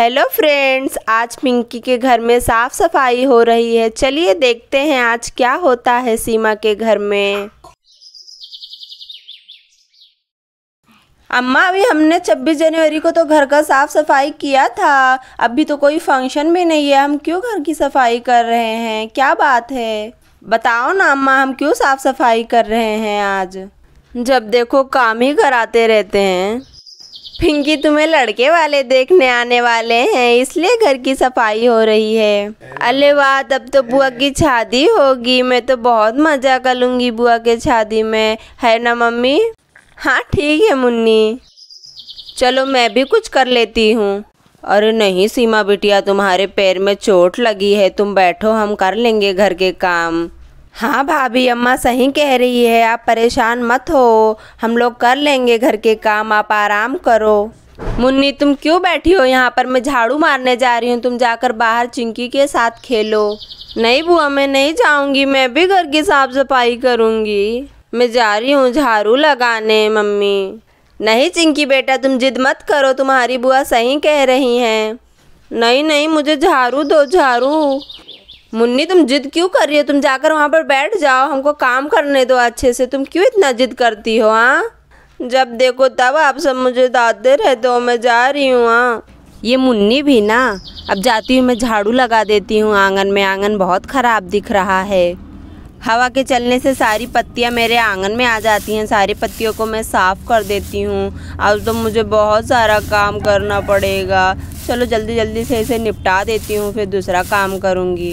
hello friends आज पिंकी के घर में साफ सफाई हो रही है चलिए देखते हैं आज क्या होता है सीमा के घर में अम्मा अभी हमने 26 जनवरी को तो घर का साफ सफाई किया था अभी तो कोई फंक्शन भी नहीं है हम क्यों घर की सफाई कर रहे हैं क्या बात है बताओ ना अम्मा हम क्यों साफ सफाई कर रहे हैं आज जब देखो काम ही कराते रहते हैं पिंकी तुम्हें लड़के वाले देखने आने वाले हैं इसलिए घर की सफाई हो रही है अले वाह तब तो बुआ की शादी होगी मैं तो बहुत मजा कर लूँगी बुआ के शादी में है ना मम्मी हाँ ठीक है मुन्नी चलो मैं भी कुछ कर लेती हूँ अरे नहीं सीमा बिटिया तुम्हारे पैर में चोट लगी है तुम बैठो हम कर लेंगे घर के काम हाँ भाभी अम्मा सही कह रही है आप परेशान मत हो हम लोग कर लेंगे घर के काम आप आराम करो मुन्नी तुम क्यों बैठी हो यहाँ पर मैं झाड़ू मारने जा रही हूँ तुम जाकर बाहर चिंकी के साथ खेलो नहीं बुआ मैं नहीं जाऊँगी मैं भी घर की साफ सफाई करूँगी मैं जा रही हूँ झाड़ू लगाने मम्मी नहीं चिंकी बेटा तुम जिद मत करो तुम्हारी बुआ सही कह रही हैं नहीं नहीं मुझे झाड़ू दो झाड़ू मुन्नी तुम जिद क्यों कर रही हो तुम जाकर वहाँ पर बैठ जाओ हमको काम करने दो अच्छे से तुम क्यों इतना जिद करती हो हाँ जब देखो तब आप सब मुझे दाते रहते हो मैं जा रही हूँ हाँ ये मुन्नी भी ना अब जाती हूँ मैं झाड़ू लगा देती हूँ आंगन में आंगन बहुत ख़राब दिख रहा है हवा के चलने से सारी पत्तियाँ मेरे आंगन में आ जाती हैं सारी पत्तियों को मैं साफ़ कर देती हूँ अब तो मुझे बहुत सारा काम करना पड़ेगा चलो जल्दी जल्दी से इसे निपटा देती हूँ फिर दूसरा काम करूँगी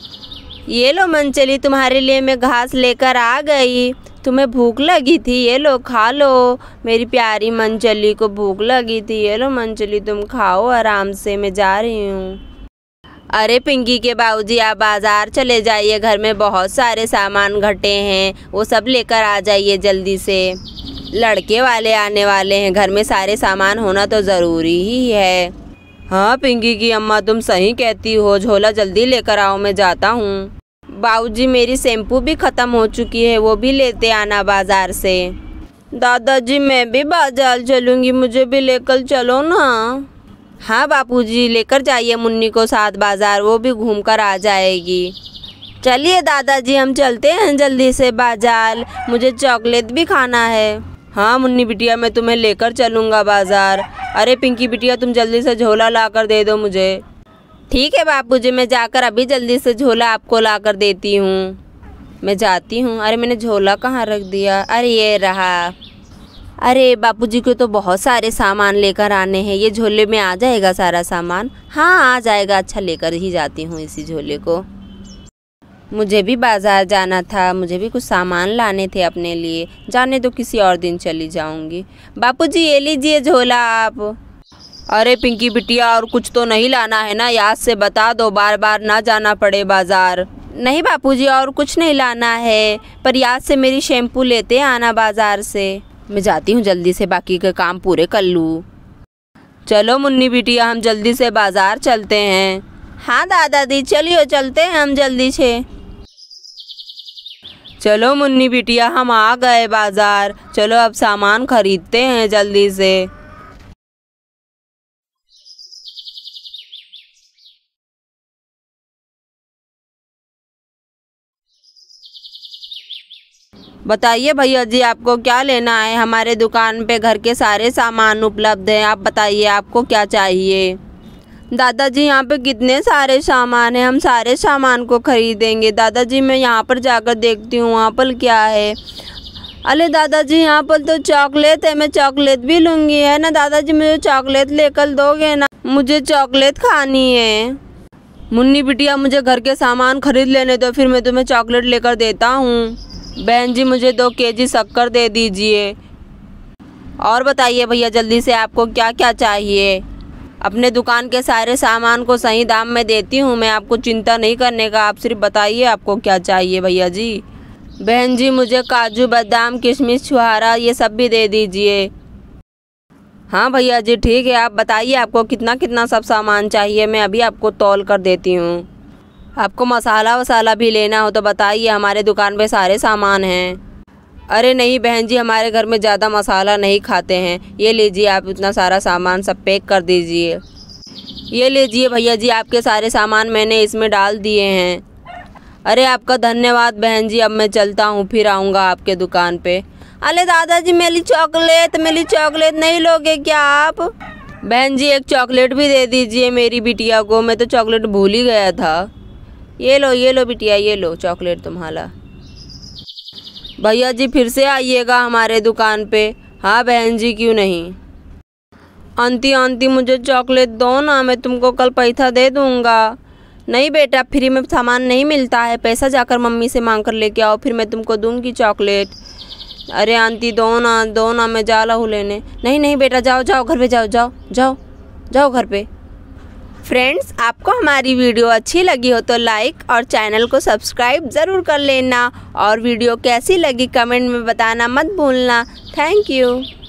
ये लो मनचली तुम्हारे लिए मैं घास लेकर आ गई तुम्हें भूख लगी थी ये लो खा लो मेरी प्यारी मंचली को भूख लगी थी ये लो मंचली तुम खाओ आराम से मैं जा रही हूँ अरे पिंकी के बाबूजी आप बाज़ार चले जाइए घर में बहुत सारे सामान घटे हैं वो सब लेकर आ जाइए जल्दी से लड़के वाले आने वाले हैं घर में सारे सामान होना तो ज़रूरी ही है हाँ पिंकी की अम्मा तुम सही कहती हो झोला जल्दी लेकर आओ मैं जाता हूँ बाबूजी मेरी शैम्पू भी ख़त्म हो चुकी है वो भी लेते आना बाज़ार से दादाजी मैं भी बाजार चलूँगी मुझे भी लेकर चलो ना हाँ बापूजी लेकर जाइए मुन्नी को साथ बाज़ार वो भी घूम कर आ जाएगी चलिए दादाजी हम चलते हैं जल्दी से बाजार मुझे चॉकलेट भी खाना है हाँ मुन्नी बिटिया मैं तुम्हें लेकर चलूँगा बाज़ार अरे पिंकी बिटिया तुम जल्दी से झोला ला कर दे दो मुझे ठीक है बापू जी मैं जाकर अभी जल्दी से झोला आपको ला कर देती हूँ मैं जाती हूँ अरे मैंने झोला कहाँ रख दिया अरे ये रहा अरे बापूजी को तो बहुत सारे सामान लेकर आने हैं ये झोले में आ जाएगा सारा सामान हाँ आ जाएगा अच्छा लेकर ही जाती हूँ इसी झोले को मुझे भी बाज़ार जाना था मुझे भी कुछ सामान लाने थे अपने लिए जाने तो किसी और दिन चली जाऊंगी बापूजी ये लीजिए झोला आप अरे पिंकी बिटिया और कुछ तो नहीं लाना है ना याद से बता दो बार बार ना जाना पड़े बाज़ार नहीं बापूजी और कुछ नहीं लाना है पर याद से मेरी शैम्पू लेते आना बाज़ार से मैं जाती हूँ जल्दी से बाकी के काम पूरे कर लूँ चलो मुन्नी बिटिया हम जल्दी से बाज़ार चलते हैं हाँ दादाजी चलिए चलते हैं हम जल्दी से चलो मुन्नी बिटिया हम आ गए बाजार चलो अब सामान खरीदते हैं जल्दी से बताइए भैया जी आपको क्या लेना है हमारे दुकान पे घर के सारे सामान उपलब्ध हैं आप बताइए आपको क्या चाहिए दादाजी यहाँ पे कितने सारे सामान हैं हम सारे सामान को ख़रीदेंगे दादाजी मैं यहाँ पर जाकर देखती हूँ वहाँ पर क्या है अरे दादाजी यहाँ पर तो चॉकलेट है मैं चॉकलेट भी लूँगी है ना दादाजी मुझे चॉकलेट लेकर दोगे ना मुझे चॉकलेट खानी है मुन्नी बिटिया मुझे घर के सामान खरीद लेने दो फिर मैं तुम्हें चॉकलेट लेकर देता हूँ बहन जी मुझे दो जी शक्कर दे दीजिए और बताइए भैया जल्दी से आपको क्या क्या चाहिए अपने दुकान के सारे सामान को सही दाम में देती हूँ मैं आपको चिंता नहीं करने का आप सिर्फ बताइए आपको क्या चाहिए भैया जी बहन जी मुझे काजू बादाम किशमिश छुहारा ये सब भी दे दीजिए हाँ भैया जी ठीक है आप बताइए आपको कितना कितना सब सामान चाहिए मैं अभी आपको तौल कर देती हूँ आपको मसाला वसाला भी लेना हो तो बताइए हमारे दुकान पे सारे सामान हैं अरे नहीं बहन जी हमारे घर में ज़्यादा मसाला नहीं खाते हैं ये लीजिए आप इतना सारा सामान सब पैक कर दीजिए ये लीजिए भैया जी आपके सारे सामान मैंने इसमें डाल दिए हैं अरे आपका धन्यवाद बहन जी अब मैं चलता हूँ फिर आऊँगा आपके दुकान पे अरे दादाजी मेरी चॉकलेट मेरी चॉकलेट नहीं लोगे क्या आप बहन जी एक चॉकलेट भी दे दीजिए मेरी बिटिया को मैं तो चॉकलेट भूल ही गया था ये लो ये लो बिटिया ये लो चॉकलेट तुम्हारा भैया जी फिर से आइएगा हमारे दुकान पे हाँ बहन जी क्यों नहीं आंटी आंटी मुझे चॉकलेट दो ना मैं तुमको कल पैसा दे दूँगा नहीं बेटा फ्री में सामान नहीं मिलता है पैसा जाकर मम्मी से मांग कर लेके आओ फिर मैं तुमको दूँगी चॉकलेट अरे आंटी दो ना दो ना मैं जा रहा हूँ लेने नहीं नहीं बेटा जाओ जाओ घर पे जाओ जाओ जाओ जाओ घर पे फ्रेंड्स आपको हमारी वीडियो अच्छी लगी हो तो लाइक और चैनल को सब्सक्राइब ज़रूर कर लेना और वीडियो कैसी लगी कमेंट में बताना मत भूलना थैंक यू